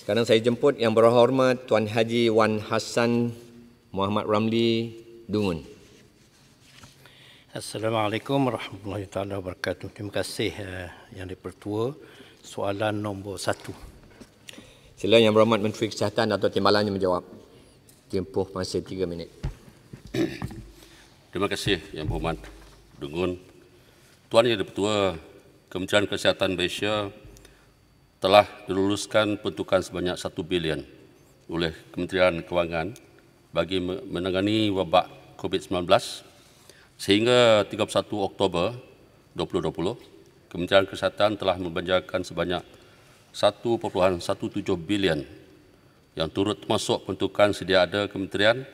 Sekarang saya jemput yang berhormat Tuan Haji Wan Hassan Muhammad Ramli Dungun. Assalamualaikum warahmatullahi taala wabarakatuh. Terima kasih uh, yang dipertua. Soalan nombor satu. Sila yang berhormat Menteri Kesihatan atau timbalannya menjawab. Tempoh masih tiga minit. Terima kasih yang berhormat Dungun. Tuan Yang Dipertua Kementerian Kesihatan Malaysia telah diluluskan peruntukan sebanyak 1 bilion oleh Kementerian Kewangan bagi menangani wabak COVID-19 sehingga 31 Oktober 2020 Kementerian Kesihatan telah membelanjakan sebanyak 1.17 bilion yang turut masuk peruntukan sedia ada kementerian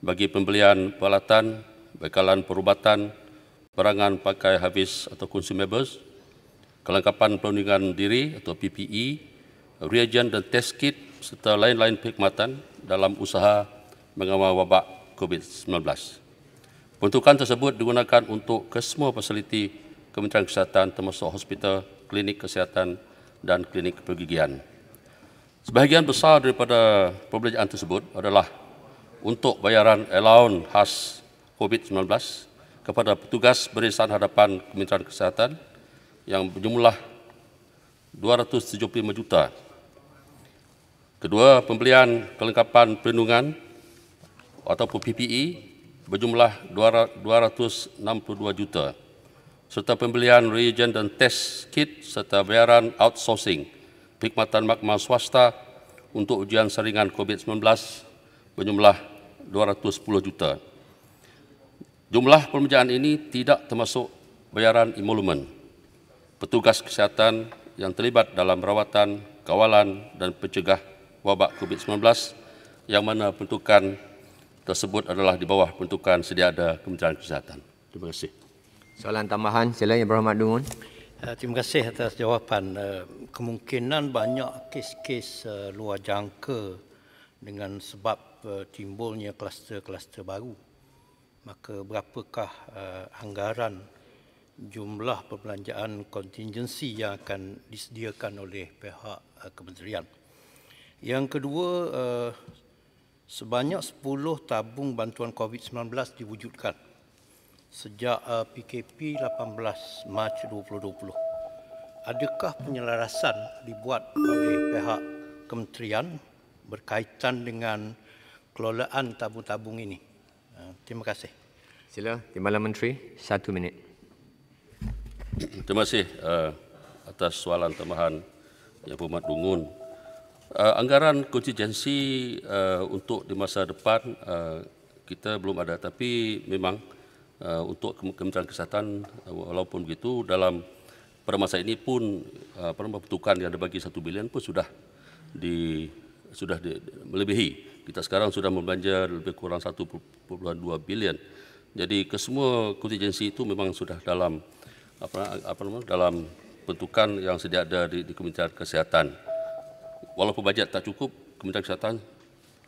bagi pembelian peralatan, bekalan perubatan, perangan pakai habis atau consumables kelengkapan perlindungan diri atau PPE, reagen dan test kit serta lain-lain perkhidmatan dalam usaha mengawal wabak COVID-19. Bentukan tersebut digunakan untuk kesemua fasiliti Kementerian Kesihatan termasuk hospital, klinik kesihatan dan klinik pergigian. Sebahagian besar daripada perbelanjaan tersebut adalah untuk bayaran allowance khas COVID-19 kepada petugas berisan hadapan Kementerian Kesihatan yang berjumlah 275 juta. Kedua, pembelian kelengkapan perlindungan atau PPE berjumlah 262 juta serta pembelian reagen dan test kit serta bayaran outsourcing perkhidmatan makmal swasta untuk ujian saringan COVID-19 berjumlah 210 juta. Jumlah pembelian ini tidak termasuk bayaran emolument petugas kesihatan yang terlibat dalam rawatan, kawalan dan pencegah wabak COVID-19 yang mana bentukan tersebut adalah di bawah bentukan sedia ada Kementerian Kesihatan. Terima kasih. Soalan tambahan, sila Yang Berhormat Dungun. Eh, terima kasih atas jawapan. Eh, kemungkinan banyak kes-kes eh, luar jangka dengan sebab timbulnya kluster-kluster baru. Maka berapakah anggaran jumlah perbelanjaan kontingensi yang akan disediakan oleh pihak eh, kementerian. Yang kedua, eh, sebanyak 10 tabung bantuan COVID-19 diwujudkan sejak PKP eh, 18 Mac 2020. Adakah penyelarasan dibuat oleh pihak kementerian berkaitan dengan kelolaan tabung-tabung ini? Terima kasih. Sila, Timbalan Menteri, satu minit. Terima kasih uh, atas soalan tambahan yang berhormat Dungun. Uh, anggaran kontingensi uh, untuk di masa depan uh, kita belum ada tapi memang uh, untuk Kementerian Kesihatan uh, walaupun begitu dalam pada masa ini pun uh, perbentukan yang bagi satu bilion pun sudah di sudah di, melebihi. Kita sekarang sudah membelanja lebih kurang 1.2 bilion. Jadi kesemua kontingensi itu memang sudah dalam apa, apa namanya dalam bentukan yang sedia ada di, di Kementerian Kesehatan. Walaupun bajet tak cukup, Kementerian Kesehatan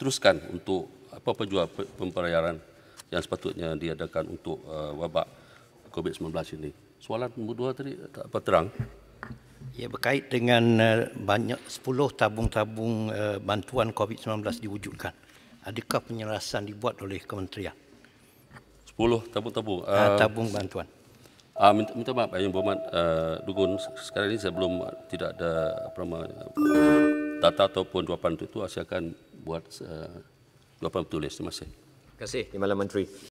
teruskan untuk apa penjual juga pembayaran yang sepatutnya diadakan untuk uh, wabak COVID-19 ini. Soalan nombor dua tadi tak apa terang. Ya berkait dengan eh, banyak 10 tabung-tabung eh, bantuan COVID-19 diwujudkan. Adakah penyelesaian dibuat oleh kementerian? 10 tabung-tabung? Uh, tabung bantuan. Ah uh, minta, minta maaf Yang Berhormat uh, ah, Dugun sekarang ini saya belum tidak ada apa data ataupun jawapan untuk itu saya akan buat uh, jawapan tulis terima kasih. Terima kasih Yang Menteri.